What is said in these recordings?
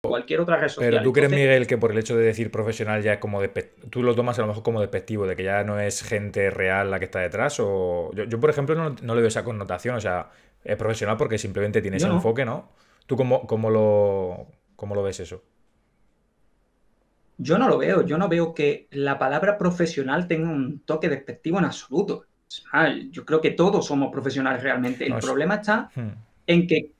cualquier otra red Pero tú crees, Miguel, que por el hecho de decir profesional ya es como tú lo tomas a lo mejor como despectivo, de que ya no es gente real la que está detrás, o yo, por ejemplo no, le veo esa connotación, o sea, es profesional porque simplemente tiene ese enfoque, ¿no? ¿Tú cómo, cómo, lo, cómo lo ves eso? Yo no lo veo, yo no veo que la palabra profesional tenga un toque despectivo en absoluto. yo creo que todos somos profesionales realmente. El problema está hmm. en que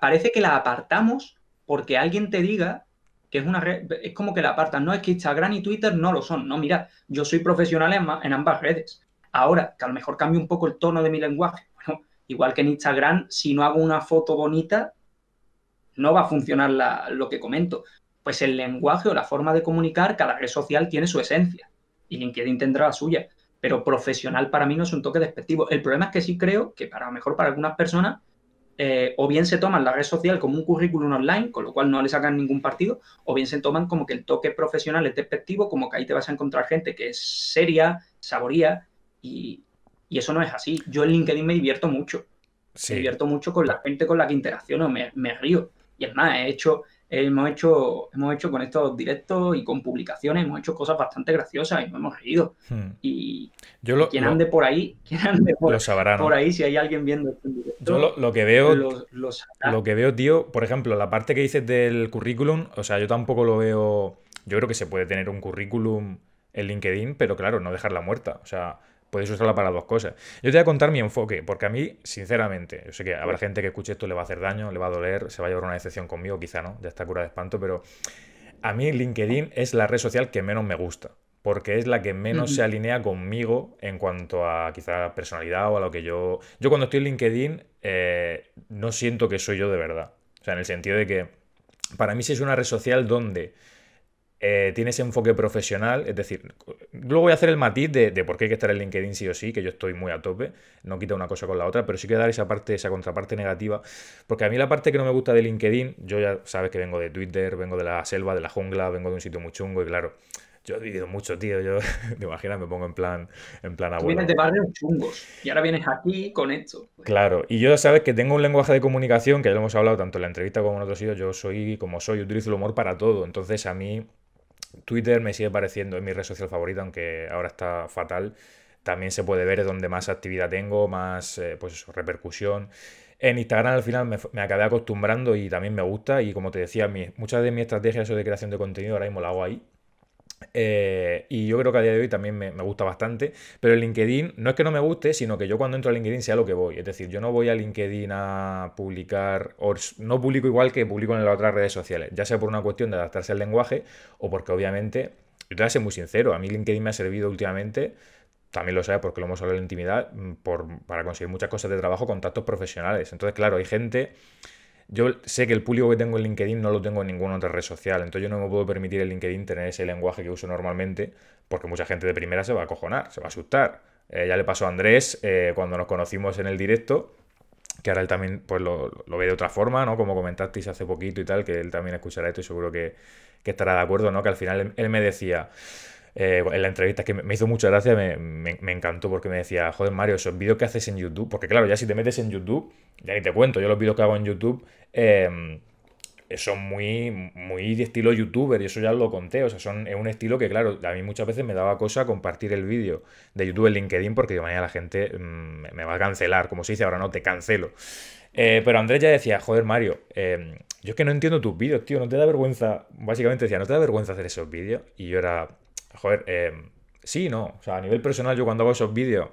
parece que la apartamos porque alguien te diga que es una red, es como que la apartan, no es que Instagram y Twitter no lo son, no, mira, yo soy profesional en, en ambas redes. Ahora, que a lo mejor cambie un poco el tono de mi lenguaje, igual que en Instagram, si no hago una foto bonita, no va a funcionar lo que comento. Pues el lenguaje o la forma de comunicar, cada red social tiene su esencia y LinkedIn tendrá la suya. Pero profesional para mí no es un toque despectivo. El problema es que sí creo que para mejor para algunas personas eh, o bien se toman la red social como un currículum online, con lo cual no le sacan ningún partido, o bien se toman como que el toque profesional es despectivo, como que ahí te vas a encontrar gente que es seria, saboría, y, eso no es así. Yo en LinkedIn me divierto mucho. Me divierto mucho con la gente con la que interacciono, me, me río. Y es más, he hecho, hemos hecho, hemos hecho con estos directos y con publicaciones, hemos hecho cosas bastante graciosas y nos hemos reído. Hmm. Y quien ande por ahí, por, ahí, si hay alguien viendo este Yo lo, que veo, lo, que veo, tío, por ejemplo, la parte que dices del currículum, o sea, yo tampoco lo veo. Yo creo que se puede tener un currículum en LinkedIn, pero claro, no dejarla muerta. O sea, Podéis usarla para dos cosas. Yo te voy a contar mi enfoque, porque a mí, sinceramente, yo sé que habrá gente que escuche esto, le va a hacer daño, le va a doler, se va a llevar una excepción conmigo, quizá no, ya está cura de espanto, pero a mí LinkedIn es la red social que menos me gusta, porque es la que menos se alinea conmigo en cuanto a quizá personalidad o a lo que yo... Yo cuando estoy en LinkedIn eh, no siento que soy yo de verdad. O sea, en el sentido de que para mí sí es una red social donde eh, tiene ese enfoque profesional, es decir, luego voy a hacer el matiz de, por qué hay que estar en LinkedIn sí o sí, que yo estoy muy a tope, no quita una cosa con la otra, pero sí que dar esa parte, esa contraparte negativa, porque a mí la parte que no me gusta de LinkedIn, yo ya sabes que vengo de Twitter, vengo de la selva, de la jungla, vengo de un sitio muy chungo y claro, yo he vivido mucho, tío, yo, te imaginas, me pongo en plan, en plan abuelo. vienes de barrios chungos y ahora vienes aquí con esto. Claro, y yo ya sabes que tengo un lenguaje de comunicación, que ya lo hemos hablado tanto en la entrevista como en otros sitios, yo soy como soy, utilizo el humor para todo, entonces a mí Twitter me sigue pareciendo, es mi red social favorita, aunque ahora está fatal. También se puede ver, donde más actividad tengo, más eh, pues repercusión. En Instagram al final me, acabé acostumbrando y también me gusta. Y como te decía, muchas de mis estrategias de creación de contenido ahora mismo la hago ahí. Eh, y yo creo que a día de hoy también me, gusta bastante. Pero el LinkedIn no es que no me guste, sino que yo cuando entro a LinkedIn sea lo que voy. Es decir, yo no voy a LinkedIn a publicar, o no publico igual que publico en las otras redes sociales, ya sea por una cuestión de adaptarse al lenguaje o porque obviamente, yo te voy a ser muy sincero, a mí LinkedIn me ha servido últimamente también lo sé, porque lo hemos hablado en la intimidad, mm, por, para conseguir muchas cosas de trabajo, contactos profesionales. Entonces, claro, hay gente yo sé que el público que tengo en LinkedIn no lo tengo en ninguna otra red social, entonces yo no me puedo permitir en LinkedIn tener ese lenguaje que uso normalmente, porque mucha gente de primera se va a cojonar, se va a asustar. Eh, ya le pasó a Andrés eh, cuando nos conocimos en el directo, que ahora él también pues, lo, lo, ve de otra forma, ¿no? Como comentasteis hace poquito y tal, que él también escuchará esto y seguro que, estará de acuerdo, ¿no? Que al final él me decía... Eh, en la entrevista que me hizo mucha gracia, me, encantó porque me decía, joder Mario, esos vídeos que haces en YouTube, porque claro, ya si te metes en YouTube, ya ni te cuento, yo los vídeos que hago en YouTube... Em, son muy, muy de estilo youtuber, y eso ya lo conté. O sea, son un estilo que, claro, a mí muchas veces me daba cosa compartir el vídeo de YouTube en LinkedIn porque de manera la gente mm, me va a cancelar. Como se dice ahora, no, te cancelo. Eh, pero Andrés ya decía, joder, Mario, em, yo es que no entiendo tus vídeos, tío, no te da vergüenza. Básicamente decía, no te da vergüenza hacer esos vídeos. Y yo era, joder, eh, sí, no. O sea, a nivel personal, yo cuando hago esos vídeos,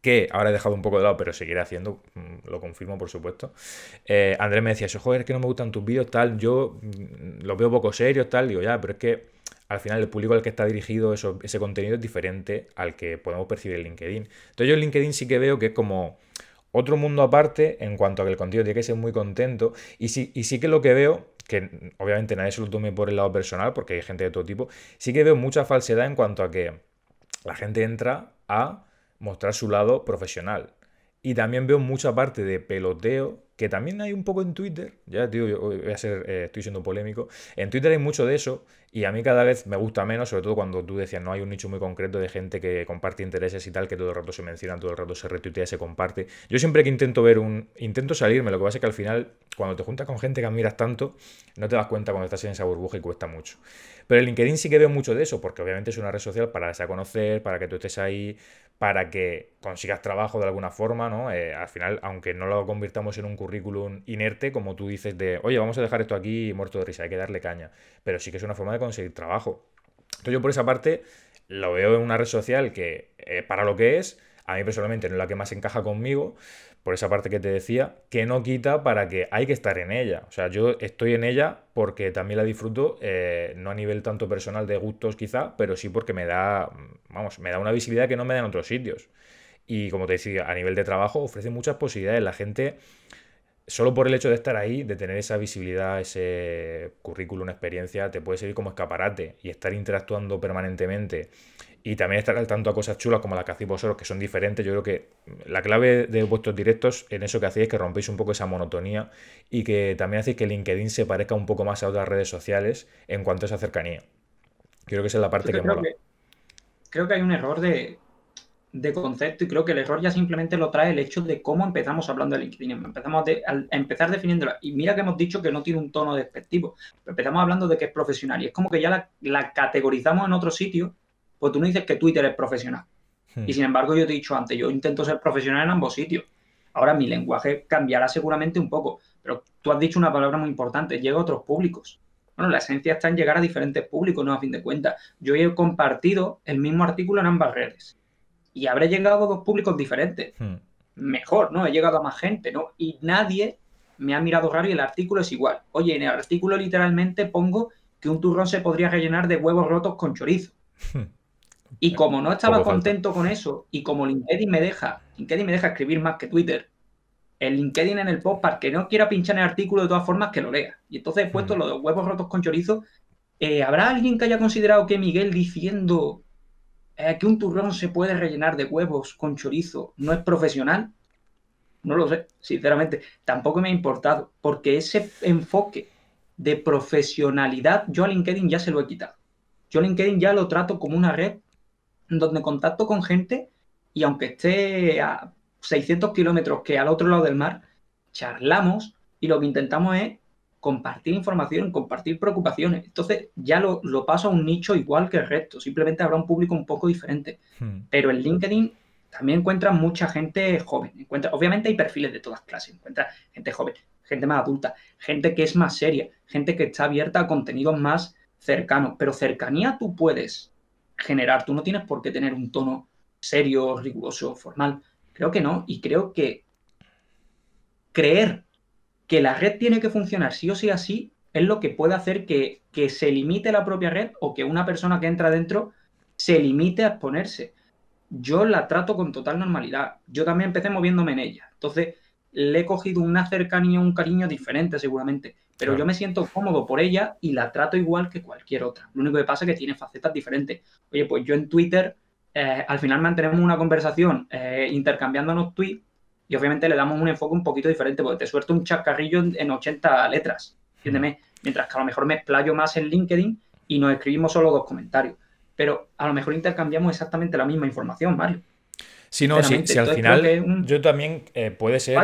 que ahora he dejado un poco de lado, pero seguiré haciendo, mm, lo confirmo por supuesto. Eh, Andrés me decía eso, joder, es que no me gustan tus vídeos, tal, yo mm, los veo poco serios, tal, digo, ya, pero es que al final el público al que está dirigido eso, ese contenido es diferente al que podemos percibir en LinkedIn. Entonces yo en LinkedIn sí que veo que es como otro mundo aparte en cuanto a que el contenido tiene que ser muy contento. Y sí, y sí que lo que veo, que obviamente nadie se lo tome por el lado personal, porque hay gente de todo tipo, sí que veo mucha falsedad en cuanto a que la gente entra a mostrar su lado profesional. Y también veo mucha parte de peloteo que también hay un poco en Twitter, ya tío, voy a ser, eh, estoy siendo polémico, en Twitter hay mucho de eso y a mí cada vez me gusta menos, sobre todo cuando tú decías, no hay un nicho muy concreto de gente que comparte intereses y tal, que todo el rato se menciona, todo el rato se retuitea, se comparte. Yo siempre que intento ver un, intento salirme, lo que pasa es que al final, cuando te juntas con gente que admiras tanto, no te das cuenta cuando estás en esa burbuja y cuesta mucho. Pero en LinkedIn sí que veo mucho de eso, porque obviamente es una red social para darse conocer, para que tú estés ahí, para que consigas trabajo de alguna forma, ¿no? Eh, al final, aunque no lo convirtamos en un currículum, currículum inerte, como tú dices, de, oye, vamos a dejar esto aquí muerto de risa, hay que darle caña. Pero sí que es una forma de conseguir trabajo. Entonces yo por esa parte lo veo en una red social que, eh, para lo que es, a mí personalmente no es la que más encaja conmigo, por esa parte que te decía, que no quita para que hay que estar en ella. O sea, yo estoy en ella porque también la disfruto, eh, no a nivel tanto personal de gustos quizá, pero sí porque me da, vamos, me da una visibilidad que no me da en otros sitios. Y como te decía, a nivel de trabajo ofrece muchas posibilidades. La gente solo por el hecho de estar ahí, de tener esa visibilidad, ese currículum, experiencia, te puede servir como escaparate y estar interactuando permanentemente y también estar al tanto a cosas chulas como las que hacéis vosotros, que son diferentes. Yo creo que la clave de vuestros directos en eso que hacéis es que rompéis un poco esa monotonía y que también hacéis que LinkedIn se parezca un poco más a otras redes sociales en cuanto a esa cercanía. Creo que esa es la parte que mola. creo que hay un error de, de concepto y creo que el error ya simplemente lo trae el hecho de cómo empezamos hablando de LinkedIn. Empezamos a empezar definiéndola. Y mira que hemos dicho que no tiene un tono despectivo. empezamos hablando de que es profesional y es como que ya la, categorizamos en otro sitio, pues tú no dices que Twitter es profesional. Hmm. Y sin embargo, yo te he dicho antes, yo intento ser profesional en ambos sitios. Ahora mi lenguaje cambiará seguramente un poco, pero tú has dicho una palabra muy importante, llega a otros públicos. Bueno, la esencia está en llegar a diferentes públicos, ¿no? A fin de cuentas, yo he compartido el mismo artículo en ambas redes y habré llegado a dos públicos diferentes. Hmm. Mejor, ¿no? He llegado a más gente, ¿no? Y nadie me ha mirado raro y el artículo es igual. Oye, en el artículo literalmente pongo que un turrón se podría rellenar de huevos rotos con chorizo. Hmm. Y como no estaba contento con eso, y como LinkedIn me deja, LinkedIn me deja escribir más que Twitter, el LinkedIn en el post para que no quiera pinchar el artículo de todas formas que lo lea. Y entonces he puesto hmm. los huevos rotos con chorizo. Eh, ¿Habrá alguien que haya considerado que Miguel diciendo eh, que un turrón se puede rellenar de huevos con chorizo no es profesional, no lo sé, sinceramente, tampoco me ha importado, porque ese enfoque de profesionalidad yo a LinkedIn ya se lo he quitado. Yo LinkedIn ya lo trato como una red donde contacto con gente y aunque esté a 600 kilómetros que al otro lado del mar, charlamos y lo que intentamos es compartir información, compartir preocupaciones. Entonces ya lo, lo, paso a un nicho igual que el resto, simplemente habrá un público un poco diferente. Hmm. Pero en LinkedIn también encuentras mucha gente joven. Encuentra, obviamente hay perfiles de todas clases, encuentras gente joven, gente más adulta, gente que es más seria, gente que está abierta a contenidos más cercanos. Pero cercanía tú puedes generar, tú no tienes por qué tener un tono serio, riguroso, formal. Creo que no, y creo que creer que la red tiene que funcionar sí o sí así es lo que puede hacer que, se limite la propia red o que una persona que entra dentro se limite a exponerse. Yo la trato con total normalidad. Yo también empecé moviéndome en ella. Entonces, le he cogido una cercanía, un cariño diferente seguramente, pero yo me siento cómodo por ella y la trato igual que cualquier otra. Lo único que pasa es que tiene facetas diferentes. Oye, pues yo en Twitter, eh, al final mantenemos una conversación eh, intercambiándonos tweets y obviamente le damos un enfoque un poquito diferente, porque te suelto un chascarrillo en, 80 letras, entiéndeme, mientras que a lo mejor me explayo más en LinkedIn y nos escribimos solo dos comentarios, pero a lo mejor intercambiamos exactamente la misma información, Mario. Si no, si, al final yo también eh, puede ser...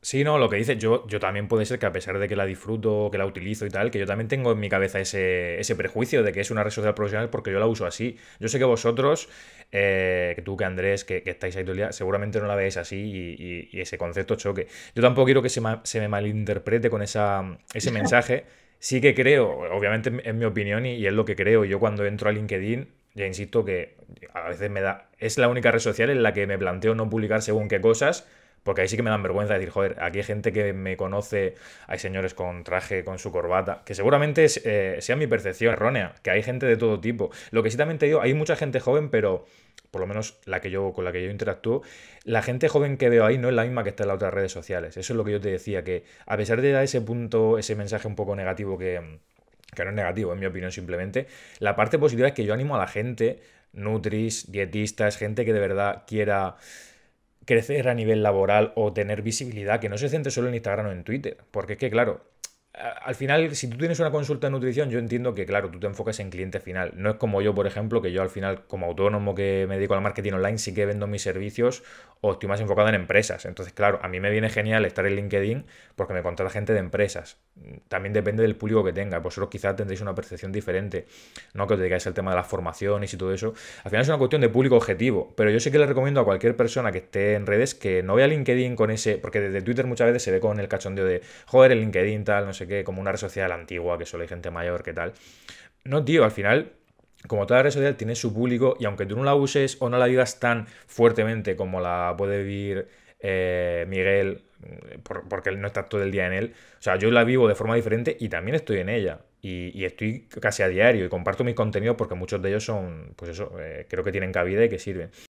Sí, no, lo que dices, yo, yo también puede ser que a pesar de que la disfruto, que la utilizo y tal, que yo también tengo en mi cabeza ese, prejuicio de que es una red social profesional porque yo la uso así. Yo sé que vosotros, eh, que tú, que Andrés, que, estáis ahí todo seguramente no la veis así y, ese concepto choque. Yo tampoco quiero que se, me malinterprete con esa, ese mensaje. Sí que creo, obviamente es mi opinión y, y es lo que creo. Yo cuando entro a LinkedIn ya insisto que a veces me da. Es la única red social en la que me planteo no publicar según qué cosas, porque ahí sí que me dan vergüenza decir, joder, aquí hay gente que me conoce, hay señores con traje, con su corbata, que seguramente eh, sea mi percepción errónea, que hay gente de todo tipo. Lo que sí también te digo, hay mucha gente joven, pero por lo menos la que yo, con la que yo interactúo, la gente joven que veo ahí no es la misma que está en las otras redes sociales. Eso es lo que yo te decía, que a pesar de dar ese punto, ese mensaje un poco negativo que, que no es negativo, en mi opinión simplemente, la parte positiva es que yo animo a la gente, nutris, dietistas, gente que de verdad quiera crecer a nivel laboral o tener visibilidad, que no se centre solo en Instagram o en Twitter. Porque es que, claro, al final, si tú tienes una consulta de nutrición, yo entiendo que, claro, tú te enfocas en cliente final. No es como yo, por ejemplo, que yo al final, como autónomo que me dedico al marketing online, sí que vendo mis servicios o estoy más enfocado en empresas. Entonces, claro, a mí me viene genial estar en LinkedIn porque me contrata gente de empresas también depende del público que tenga. Vosotros quizá tendréis una percepción diferente, ¿no? Que os dedicáis al tema de las formaciones y todo eso. Al final es una cuestión de público objetivo, pero yo sí que le recomiendo a cualquier persona que esté en redes que no vea LinkedIn con ese, porque desde Twitter muchas veces se ve con el cachondeo de, joder, el LinkedIn tal, no sé qué, como una red social antigua, que solo hay gente mayor, que tal. No, tío, al final como toda red social tiene su público y aunque tú no la uses o no la digas tan fuertemente como la puede vivir eh, Miguel eh, porque porque no está todo el día en él. O sea, yo la vivo de forma diferente y también estoy en ella. Y, estoy casi a diario y comparto mis contenidos porque muchos de ellos son, pues eso, eh, creo que tienen cabida y que sirven.